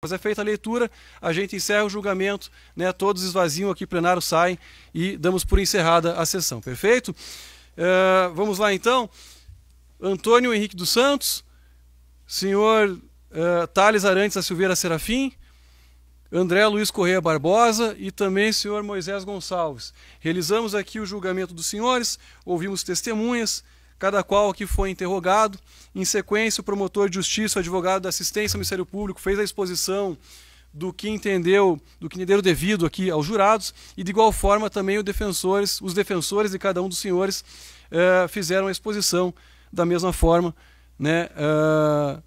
Mas é feita a leitura, a gente encerra o julgamento, né? todos esvaziam aqui, plenário sai e damos por encerrada a sessão, perfeito? Uh, vamos lá então. Antônio Henrique dos Santos, senhor uh, Thales Arantes da Silveira Serafim, André Luiz Correia Barbosa e também senhor Moisés Gonçalves. Realizamos aqui o julgamento dos senhores, ouvimos testemunhas cada qual aqui foi interrogado. Em sequência, o promotor de justiça, o advogado da assistência ao Ministério Público, fez a exposição do que entendeu, do que entenderam devido aqui aos jurados, e de igual forma também os defensores, os defensores de cada um dos senhores eh, fizeram a exposição da mesma forma, né, ah,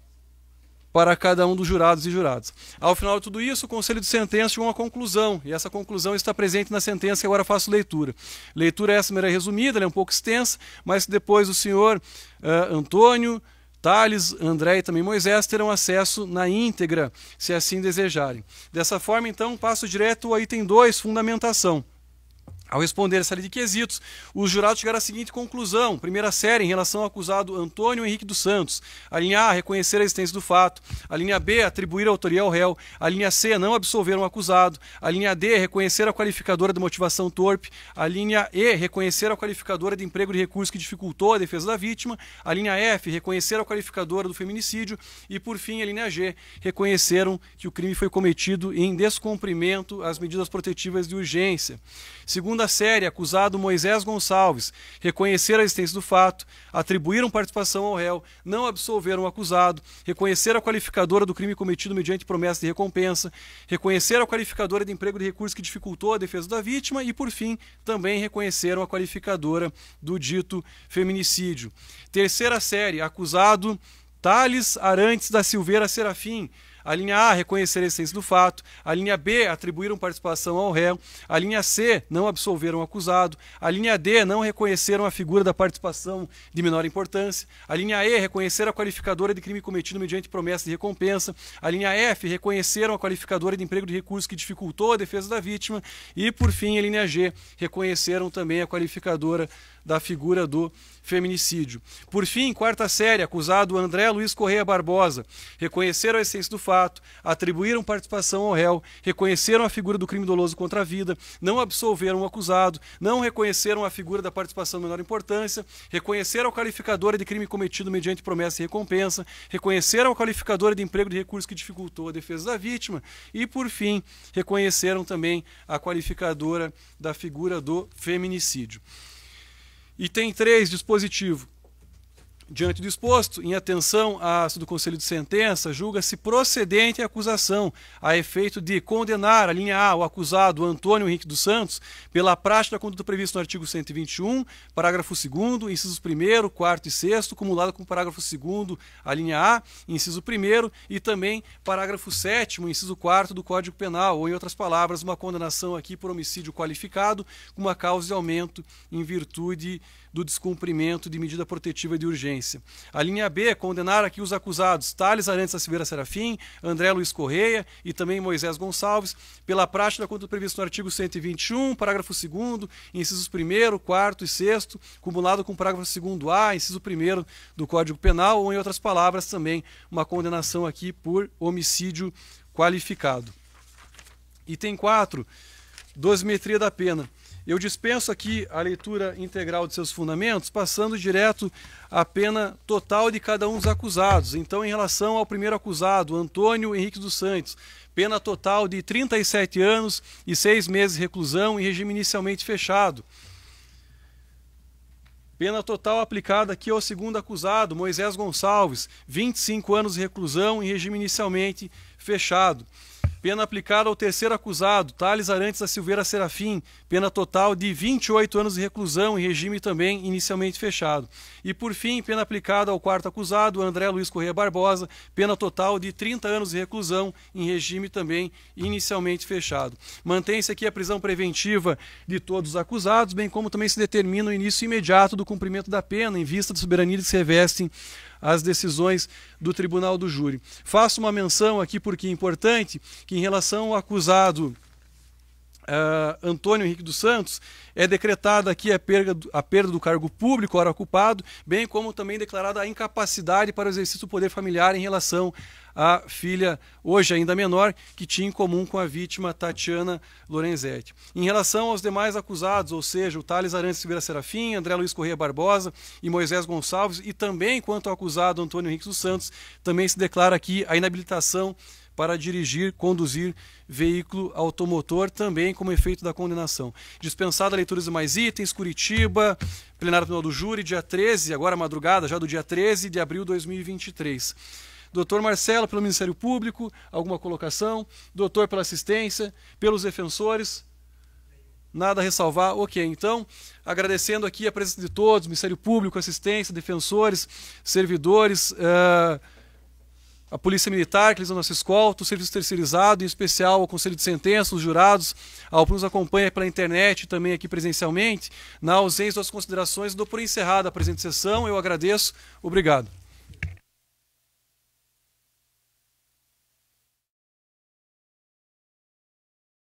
para cada um dos jurados e juradas. Ao final de tudo isso, o Conselho de Sentença chegou a uma conclusão, e essa conclusão está presente na sentença que agora faço leitura. Leitura essa maneira resumida, ela é um pouco extensa, mas depois o senhor uh, Antônio, Tales, André e também Moisés terão acesso na íntegra, se assim desejarem. Dessa forma, então, passo direto ao item 2, fundamentação. Ao responder essa série de quesitos, os jurados chegaram à seguinte conclusão: primeira série, em relação ao acusado Antônio Henrique dos Santos. A linha A, reconhecer a existência do fato. A linha B, atribuir a autoria ao réu. A linha C, não absolver um acusado. A linha D, reconhecer a qualificadora de motivação torpe. A linha E, reconhecer a qualificadora de emprego de recursos que dificultou a defesa da vítima. A linha F, reconhecer a qualificadora do feminicídio. E, por fim, a linha G, reconheceram que o crime foi cometido em descumprimento às medidas protetivas de urgência. Segundo segunda série, acusado Moisés Gonçalves, reconheceram a existência do fato, atribuíram participação ao réu, não absolveram o acusado, reconheceram a qualificadora do crime cometido mediante promessa de recompensa, reconheceram a qualificadora de emprego de recurso que dificultou a defesa da vítima e, por fim, também reconheceram a qualificadora do dito feminicídio. Terceira série, acusado Thales Arantes da Silveira Serafim, a linha A, reconhecer a essência do fato. A linha B, atribuíram participação ao réu. A linha C, não absolveram o acusado. A linha D, não reconheceram a figura da participação de menor importância. A linha E, reconhecer a qualificadora de crime cometido mediante promessa de recompensa. A linha F, reconheceram a qualificadora de emprego de recurso que dificultou a defesa da vítima. E, por fim, a linha G, reconheceram também a qualificadora da figura do feminicídio. Por fim, quarta série, acusado André Luiz Correia Barbosa. Reconheceram a essência do fato fato, atribuíram participação ao réu, reconheceram a figura do crime doloso contra a vida, não absolveram o acusado, não reconheceram a figura da participação de menor importância, reconheceram a qualificadora de crime cometido mediante promessa e recompensa, reconheceram a qualificadora de emprego de recurso que dificultou a defesa da vítima e, por fim, reconheceram também a qualificadora da figura do feminicídio. Item 3, dispositivo. Diante do exposto, em atenção à do Conselho de Sentença, julga-se procedente a acusação, a efeito de condenar a linha A, o acusado Antônio Henrique dos Santos, pela prática da conduta prevista no artigo 121, parágrafo 2, incisos 1, 4 e 6, cumulado com o parágrafo 2, a linha A, inciso 1, e também parágrafo 7, inciso 4 do Código Penal, ou, em outras palavras, uma condenação aqui por homicídio qualificado, com uma causa de aumento em virtude do descumprimento de medida protetiva de urgência. Fluminense. A linha B, é condenar aqui os acusados Thales Arantes da Silveira Serafim, André Luiz Correia e também Moisés Gonçalves pela prática quanto previsto no artigo 121, parágrafo 2 incisos 1 4 e 6 cumulado com parágrafo 2A, inciso 1 do Código Penal, ou em outras palavras também uma condenação aqui por homicídio qualificado. Item 4, dosimetria da pena. Eu dispenso aqui a leitura integral de seus fundamentos, passando direto à pena total de cada um dos acusados. Então, em relação ao primeiro acusado, Antônio Henrique dos Santos, pena total de 37 anos e 6 meses de reclusão em regime inicialmente fechado. Pena total aplicada aqui ao segundo acusado, Moisés Gonçalves, 25 anos de reclusão em regime inicialmente fechado. Pena aplicada ao terceiro acusado, Thales Arantes da Silveira Serafim, pena total de 28 anos de reclusão em regime também inicialmente fechado. E por fim, pena aplicada ao quarto acusado, André Luiz Correia Barbosa, pena total de 30 anos de reclusão em regime também inicialmente fechado. Mantém-se aqui a prisão preventiva de todos os acusados, bem como também se determina o início imediato do cumprimento da pena em vista da soberania que se revestem as decisões do tribunal do júri. Faço uma menção aqui porque é importante que, em relação ao acusado Uh, Antônio Henrique dos Santos, é decretada aqui a perda, do, a perda do cargo público, ora ocupado, bem como também declarada a incapacidade para o exercício do poder familiar em relação à filha, hoje ainda menor, que tinha em comum com a vítima Tatiana Lorenzetti. Em relação aos demais acusados, ou seja, o Thales Arantes Silveira Serafim, André Luiz Correia Barbosa e Moisés Gonçalves, e também quanto ao acusado Antônio Henrique dos Santos, também se declara aqui a inabilitação para dirigir, conduzir veículo automotor, também como efeito da condenação. Dispensada a leitura de mais itens, Curitiba, plenário final do júri, dia 13, agora madrugada, já do dia 13 de abril de 2023. Doutor Marcelo, pelo Ministério Público, alguma colocação? Doutor, pela assistência, pelos defensores, nada a ressalvar. Ok, então, agradecendo aqui a presença de todos, Ministério Público, assistência, defensores, servidores. Uh a Polícia Militar, que eles dão nossa escolta, o serviço terceirizado, em especial o Conselho de Sentença, os jurados, ao que nos acompanha pela internet e também aqui presencialmente. Na ausência das considerações, dou por encerrada a presente sessão. Eu agradeço. Obrigado.